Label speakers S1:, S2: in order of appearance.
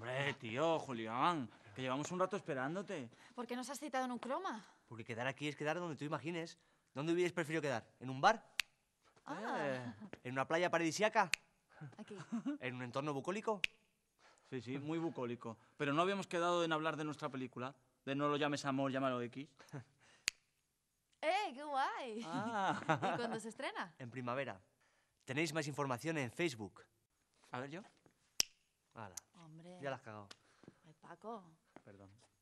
S1: Hombre, tío, Julián, que llevamos un rato esperándote.
S2: ¿Por qué nos has citado en un croma?
S1: Porque quedar aquí es quedar donde tú imagines. ¿Dónde hubieras preferido quedar? ¿En un bar? Ah. Eh, ¿En una playa paradisiaca? Aquí. ¿En un entorno bucólico? Sí, sí, muy bucólico. Pero no habíamos quedado en hablar de nuestra película, de No lo llames amor, llámalo X.
S3: ¡Eh, qué guay!
S1: Ah. ¿Y cuándo se estrena? En primavera. Tenéis más información en Facebook. A ver yo. Hala. Ya la has cagado. Ay, Paco. Perdón.